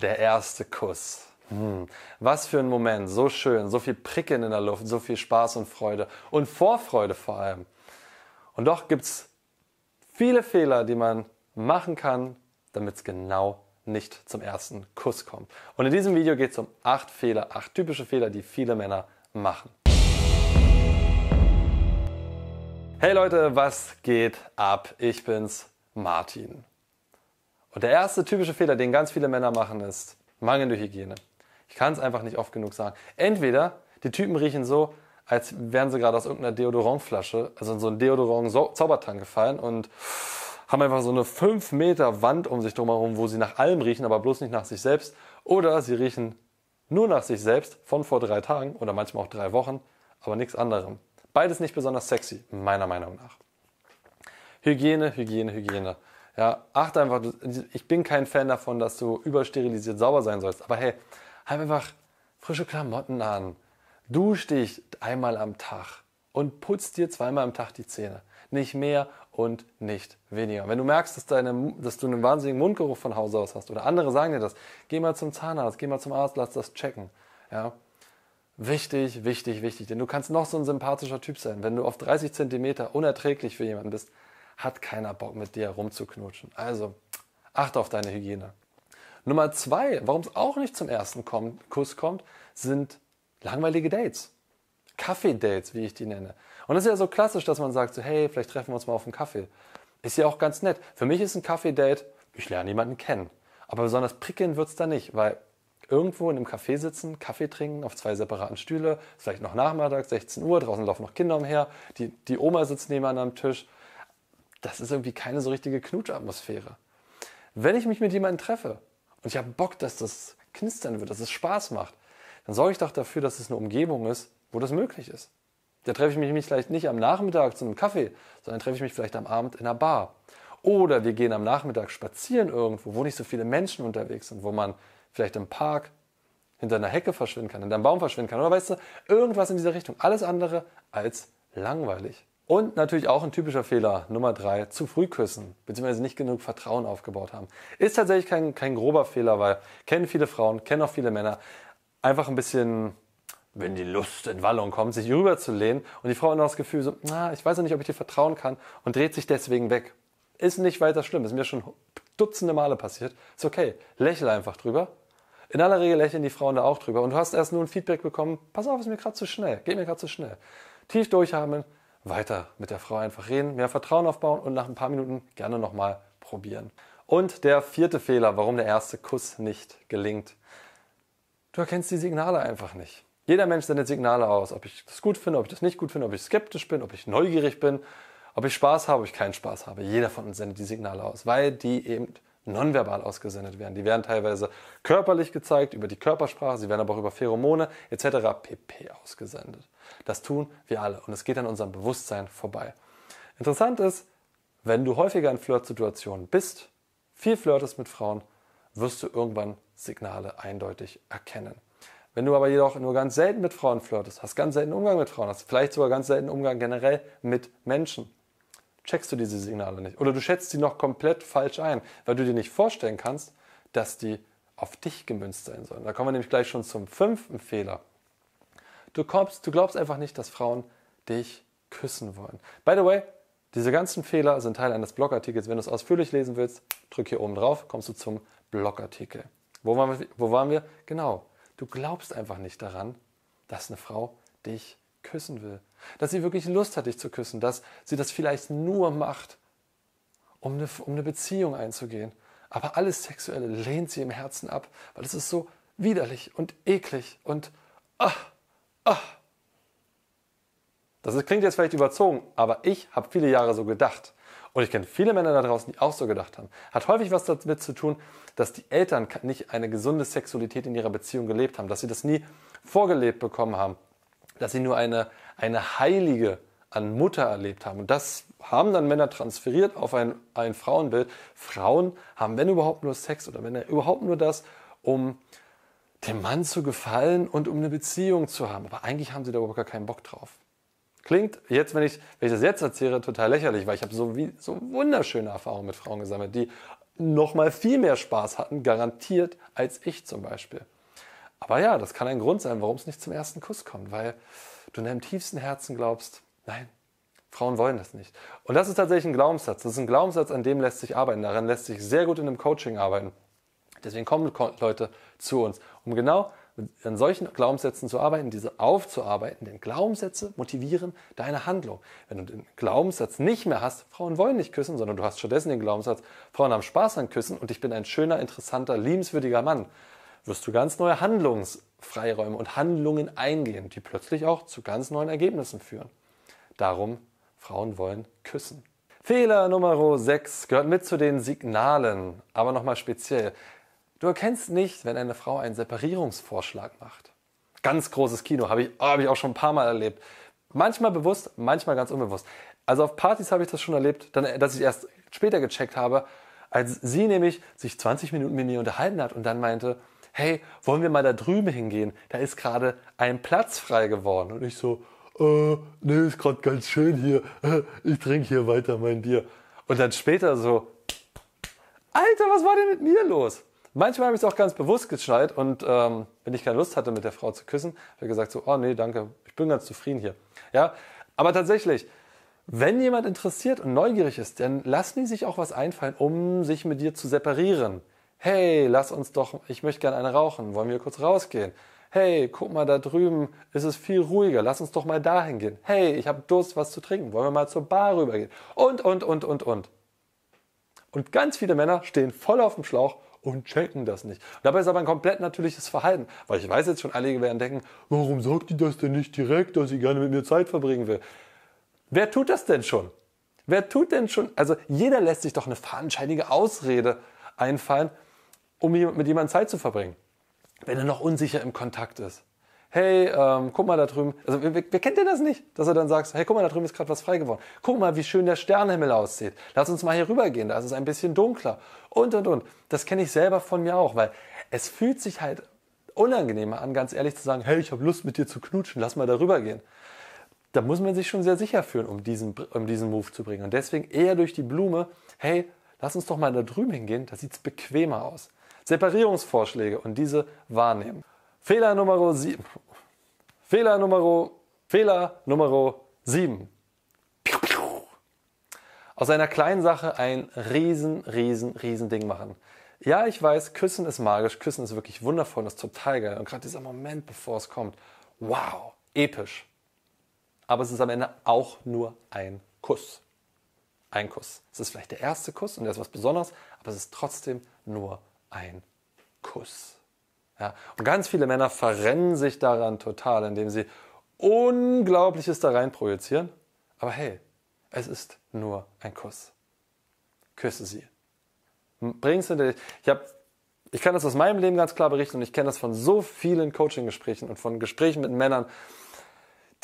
Der erste Kuss. Hm, was für ein Moment, so schön, so viel Prickeln in der Luft, so viel Spaß und Freude und Vorfreude vor allem. Und doch gibt es viele Fehler, die man machen kann, damit es genau nicht zum ersten Kuss kommt. Und in diesem Video geht es um acht Fehler, acht typische Fehler, die viele Männer machen. Hey Leute, was geht ab? Ich bin's, Martin. Und der erste typische Fehler, den ganz viele Männer machen, ist mangelnde Hygiene. Ich kann es einfach nicht oft genug sagen. Entweder die Typen riechen so, als wären sie gerade aus irgendeiner Deodorantflasche, also in so einen Deodorant-Zaubertank gefallen und haben einfach so eine 5 Meter Wand um sich drumherum, wo sie nach allem riechen, aber bloß nicht nach sich selbst. Oder sie riechen nur nach sich selbst von vor drei Tagen oder manchmal auch drei Wochen, aber nichts anderem. Beides nicht besonders sexy, meiner Meinung nach. Hygiene, Hygiene, Hygiene. Ja, achte einfach, ich bin kein Fan davon, dass du übersterilisiert sauber sein sollst. Aber hey, halt einfach frische Klamotten an. Dusch dich einmal am Tag und putz dir zweimal am Tag die Zähne. Nicht mehr und nicht weniger. Wenn du merkst, dass, deine, dass du einen wahnsinnigen Mundgeruch von Hause aus hast oder andere sagen dir das, geh mal zum Zahnarzt, geh mal zum Arzt, lass das checken. Ja? Wichtig, wichtig, wichtig. Denn du kannst noch so ein sympathischer Typ sein. Wenn du auf 30 Zentimeter unerträglich für jemanden bist, hat keiner Bock mit dir rumzuknutschen. Also achte auf deine Hygiene. Nummer zwei, warum es auch nicht zum ersten Kuss kommt, sind langweilige Dates. Kaffee-Dates, wie ich die nenne. Und das ist ja so klassisch, dass man sagt, so, hey, vielleicht treffen wir uns mal auf einen Kaffee. Ist ja auch ganz nett. Für mich ist ein Kaffee-Date, ich lerne jemanden kennen. Aber besonders prickeln wird es da nicht, weil irgendwo in einem Café sitzen, Kaffee trinken, auf zwei separaten Stühle, vielleicht noch Nachmittag, 16 Uhr, draußen laufen noch Kinder umher, die, die Oma sitzt nebenan am Tisch das ist irgendwie keine so richtige Knutschatmosphäre. Wenn ich mich mit jemandem treffe und ich habe Bock, dass das knistern wird, dass es Spaß macht, dann sorge ich doch dafür, dass es eine Umgebung ist, wo das möglich ist. Da treffe ich mich vielleicht nicht am Nachmittag zu einem Kaffee, sondern treffe ich mich vielleicht am Abend in einer Bar. Oder wir gehen am Nachmittag spazieren irgendwo, wo nicht so viele Menschen unterwegs sind, wo man vielleicht im Park hinter einer Hecke verschwinden kann, hinter einem Baum verschwinden kann. Oder weißt du, irgendwas in dieser Richtung. Alles andere als langweilig. Und natürlich auch ein typischer Fehler, Nummer drei, zu früh küssen, beziehungsweise nicht genug Vertrauen aufgebaut haben. Ist tatsächlich kein, kein grober Fehler, weil kennen viele Frauen, kennen auch viele Männer. Einfach ein bisschen, wenn die Lust in Wallung kommt, sich rüberzulehnen und die Frau hat noch das Gefühl so, na, ich weiß ja nicht, ob ich dir vertrauen kann und dreht sich deswegen weg. Ist nicht weiter schlimm, ist mir schon dutzende Male passiert. Ist okay, lächle einfach drüber. In aller Regel lächeln die Frauen da auch drüber und du hast erst nur ein Feedback bekommen, pass auf, ist mir gerade zu schnell, geht mir gerade zu schnell. Tief durchatmen, weiter mit der Frau einfach reden, mehr Vertrauen aufbauen und nach ein paar Minuten gerne nochmal probieren. Und der vierte Fehler, warum der erste Kuss nicht gelingt. Du erkennst die Signale einfach nicht. Jeder Mensch sendet Signale aus, ob ich das gut finde, ob ich das nicht gut finde, ob ich skeptisch bin, ob ich neugierig bin, ob ich Spaß habe, ob ich keinen Spaß habe. Jeder von uns sendet die Signale aus, weil die eben nonverbal ausgesendet werden. Die werden teilweise körperlich gezeigt, über die Körpersprache, sie werden aber auch über Pheromone etc. pp. ausgesendet. Das tun wir alle und es geht an unserem Bewusstsein vorbei. Interessant ist, wenn du häufiger in Flirtsituationen bist, viel flirtest mit Frauen, wirst du irgendwann Signale eindeutig erkennen. Wenn du aber jedoch nur ganz selten mit Frauen flirtest, hast ganz selten Umgang mit Frauen, hast vielleicht sogar ganz selten Umgang generell mit Menschen, checkst du diese Signale nicht. Oder du schätzt sie noch komplett falsch ein, weil du dir nicht vorstellen kannst, dass die auf dich gemünzt sein sollen. Da kommen wir nämlich gleich schon zum fünften Fehler. Du, kommst, du glaubst einfach nicht, dass Frauen dich küssen wollen. By the way, diese ganzen Fehler sind Teil eines Blogartikels. Wenn du es ausführlich lesen willst, drück hier oben drauf, kommst du zum Blogartikel. Wo waren, wir, wo waren wir? Genau. Du glaubst einfach nicht daran, dass eine Frau dich küssen will dass sie wirklich Lust hat, dich zu küssen, dass sie das vielleicht nur macht, um eine, um eine Beziehung einzugehen. Aber alles Sexuelle lehnt sie im Herzen ab, weil es ist so widerlich und eklig und ach, ach. Das klingt jetzt vielleicht überzogen, aber ich habe viele Jahre so gedacht. Und ich kenne viele Männer da draußen, die auch so gedacht haben. Hat häufig was damit zu tun, dass die Eltern nicht eine gesunde Sexualität in ihrer Beziehung gelebt haben, dass sie das nie vorgelebt bekommen haben dass sie nur eine, eine Heilige an Mutter erlebt haben. Und das haben dann Männer transferiert auf ein, ein Frauenbild. Frauen haben, wenn überhaupt, nur Sex oder wenn überhaupt nur das, um dem Mann zu gefallen und um eine Beziehung zu haben. Aber eigentlich haben sie da überhaupt gar keinen Bock drauf. Klingt jetzt, wenn ich, wenn ich das jetzt erzähle, total lächerlich, weil ich habe so, wie, so wunderschöne Erfahrungen mit Frauen gesammelt, die noch mal viel mehr Spaß hatten, garantiert, als ich zum Beispiel. Aber ja, das kann ein Grund sein, warum es nicht zum ersten Kuss kommt, weil du in deinem tiefsten Herzen glaubst, nein, Frauen wollen das nicht. Und das ist tatsächlich ein Glaubenssatz. Das ist ein Glaubenssatz, an dem lässt sich arbeiten. Daran lässt sich sehr gut in einem Coaching arbeiten. Deswegen kommen Leute zu uns, um genau an solchen Glaubenssätzen zu arbeiten, diese aufzuarbeiten. Denn Glaubenssätze motivieren deine Handlung. Wenn du den Glaubenssatz nicht mehr hast, Frauen wollen nicht küssen, sondern du hast stattdessen den Glaubenssatz, Frauen haben Spaß an Küssen und ich bin ein schöner, interessanter, liebenswürdiger Mann, wirst du ganz neue Handlungsfreiräume und Handlungen eingehen, die plötzlich auch zu ganz neuen Ergebnissen führen. Darum, Frauen wollen küssen. Fehler Nummer 6 gehört mit zu den Signalen, aber nochmal speziell. Du erkennst nicht, wenn eine Frau einen Separierungsvorschlag macht. Ganz großes Kino, habe ich, oh, hab ich auch schon ein paar Mal erlebt. Manchmal bewusst, manchmal ganz unbewusst. Also auf Partys habe ich das schon erlebt, dann, dass ich erst später gecheckt habe, als sie nämlich sich 20 Minuten mit mir unterhalten hat und dann meinte, hey, wollen wir mal da drüben hingehen? Da ist gerade ein Platz frei geworden. Und ich so, äh, nee, ist gerade ganz schön hier. Ich trinke hier weiter mein Bier. Und dann später so, Alter, was war denn mit mir los? Manchmal habe ich es auch ganz bewusst geschneit und ähm, wenn ich keine Lust hatte, mit der Frau zu küssen, habe ich gesagt so, oh nee, danke, ich bin ganz zufrieden hier. Ja, aber tatsächlich, wenn jemand interessiert und neugierig ist, dann lassen die sich auch was einfallen, um sich mit dir zu separieren. Hey, lass uns doch, ich möchte gerne eine rauchen, wollen wir kurz rausgehen? Hey, guck mal, da drüben ist es viel ruhiger, lass uns doch mal dahin gehen. Hey, ich habe Durst, was zu trinken, wollen wir mal zur Bar rübergehen? Und, und, und, und, und. Und ganz viele Männer stehen voll auf dem Schlauch und checken das nicht. Und dabei ist aber ein komplett natürliches Verhalten, weil ich weiß jetzt schon, einige werden denken, warum sagt die das denn nicht direkt, dass sie gerne mit mir Zeit verbringen will? Wer tut das denn schon? Wer tut denn schon? Also jeder lässt sich doch eine fadenscheinige Ausrede einfallen, um mit jemandem Zeit zu verbringen, wenn er noch unsicher im Kontakt ist. Hey, ähm, guck mal da drüben. Also wer, wer kennt denn das nicht, dass er dann sagt, hey, guck mal, da drüben ist gerade was frei geworden. Guck mal, wie schön der Sternenhimmel aussieht. Lass uns mal hier rübergehen, da ist es ein bisschen dunkler. Und, und, und. Das kenne ich selber von mir auch, weil es fühlt sich halt unangenehmer an, ganz ehrlich zu sagen, hey, ich habe Lust mit dir zu knutschen, lass mal darüber gehen. Da muss man sich schon sehr sicher fühlen, um diesen, um diesen Move zu bringen. Und deswegen eher durch die Blume, hey, lass uns doch mal da drüben hingehen, da sieht es bequemer aus. Separierungsvorschläge und diese wahrnehmen. Fehler Nummer 7. Fehler Nummer Fehler Nummer 7. Aus einer kleinen Sache ein riesen, riesen, riesen Ding machen. Ja, ich weiß, Küssen ist magisch, Küssen ist wirklich wundervoll, das ist total geil. Und gerade dieser Moment, bevor es kommt, wow, episch. Aber es ist am Ende auch nur ein Kuss. Ein Kuss. Es ist vielleicht der erste Kuss und der ist was Besonderes, aber es ist trotzdem nur ein Kuss. Ja, und ganz viele Männer verrennen sich daran total, indem sie Unglaubliches da rein projizieren. Aber hey, es ist nur ein Kuss. Küsse sie. Bring es hinter dich. Ich, hab, ich kann das aus meinem Leben ganz klar berichten und ich kenne das von so vielen Coaching-Gesprächen und von Gesprächen mit Männern,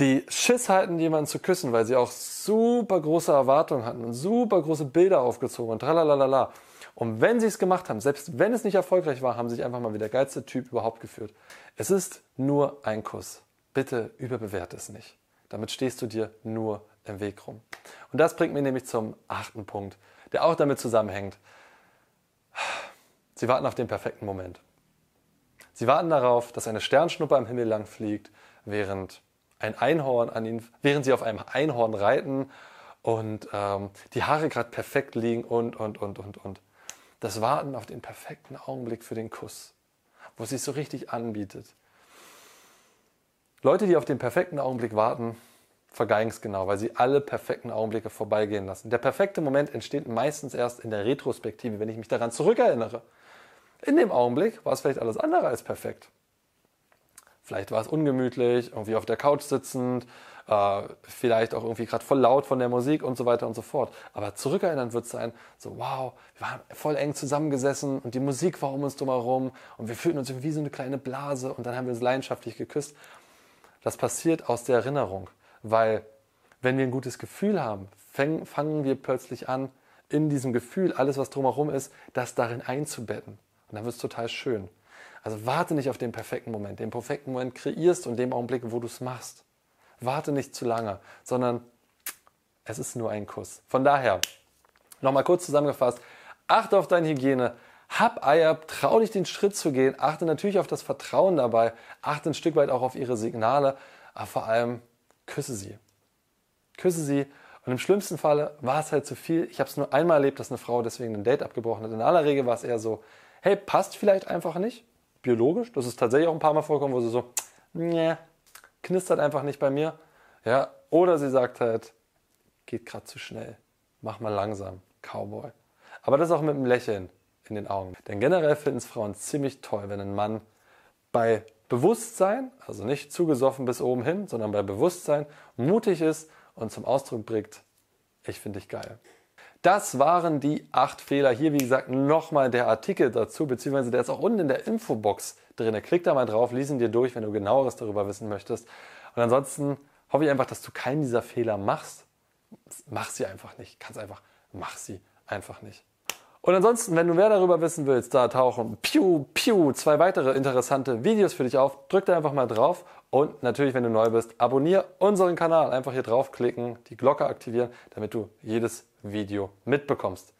die Schiss halten, jemanden zu küssen, weil sie auch super große Erwartungen hatten und super große Bilder aufgezogen und tralalala. Und wenn sie es gemacht haben, selbst wenn es nicht erfolgreich war, haben sie sich einfach mal wie der geilste Typ überhaupt geführt. Es ist nur ein Kuss. Bitte überbewerte es nicht. Damit stehst du dir nur im Weg rum. Und das bringt mich nämlich zum achten Punkt, der auch damit zusammenhängt. Sie warten auf den perfekten Moment. Sie warten darauf, dass eine Sternschnuppe am Himmel lang fliegt, während ein Einhorn an ihnen, während sie auf einem Einhorn reiten und ähm, die Haare gerade perfekt liegen und, und, und, und, und das Warten auf den perfekten Augenblick für den Kuss, wo es sich so richtig anbietet. Leute, die auf den perfekten Augenblick warten, vergeigen es genau, weil sie alle perfekten Augenblicke vorbeigehen lassen. Der perfekte Moment entsteht meistens erst in der Retrospektive, wenn ich mich daran zurückerinnere. In dem Augenblick war es vielleicht alles andere als perfekt. Vielleicht war es ungemütlich, irgendwie auf der Couch sitzend, äh, vielleicht auch irgendwie gerade voll laut von der Musik und so weiter und so fort. Aber zurückerinnern wird sein, so wow, wir waren voll eng zusammengesessen und die Musik war um uns drumherum und wir fühlten uns wie so eine kleine Blase und dann haben wir uns leidenschaftlich geküsst. Das passiert aus der Erinnerung, weil wenn wir ein gutes Gefühl haben, fang, fangen wir plötzlich an, in diesem Gefühl, alles was drumherum ist, das darin einzubetten. Und dann wird es total schön. Also warte nicht auf den perfekten Moment. Den perfekten Moment kreierst und dem Augenblick, wo du es machst warte nicht zu lange, sondern es ist nur ein Kuss. Von daher, nochmal kurz zusammengefasst, achte auf deine Hygiene, hab Eier, trau dich den Schritt zu gehen, achte natürlich auf das Vertrauen dabei, achte ein Stück weit auch auf ihre Signale, aber vor allem küsse sie. Küsse sie. Und im schlimmsten Falle war es halt zu viel. Ich habe es nur einmal erlebt, dass eine Frau deswegen ein Date abgebrochen hat. In aller Regel war es eher so, hey, passt vielleicht einfach nicht. Biologisch, das ist tatsächlich auch ein paar Mal vorgekommen, wo sie so, nee, knistert einfach nicht bei mir. Ja, oder sie sagt halt, geht gerade zu schnell, mach mal langsam, Cowboy. Aber das auch mit einem Lächeln in den Augen. Denn generell finden es Frauen ziemlich toll, wenn ein Mann bei Bewusstsein, also nicht zugesoffen bis oben hin, sondern bei Bewusstsein mutig ist und zum Ausdruck bringt, ich finde dich geil. Das waren die acht Fehler. Hier, wie gesagt, nochmal der Artikel dazu, beziehungsweise der ist auch unten in der Infobox drin. Klick da mal drauf, lies ihn dir durch, wenn du genaueres darüber wissen möchtest. Und ansonsten hoffe ich einfach, dass du keinen dieser Fehler machst. Mach sie einfach nicht. Kannst einfach, mach sie einfach nicht. Und ansonsten, wenn du mehr darüber wissen willst, da tauchen piu, piu, zwei weitere interessante Videos für dich auf. Drück da einfach mal drauf. Und natürlich, wenn du neu bist, abonniere unseren Kanal. Einfach hier draufklicken, die Glocke aktivieren, damit du jedes Video mitbekommst.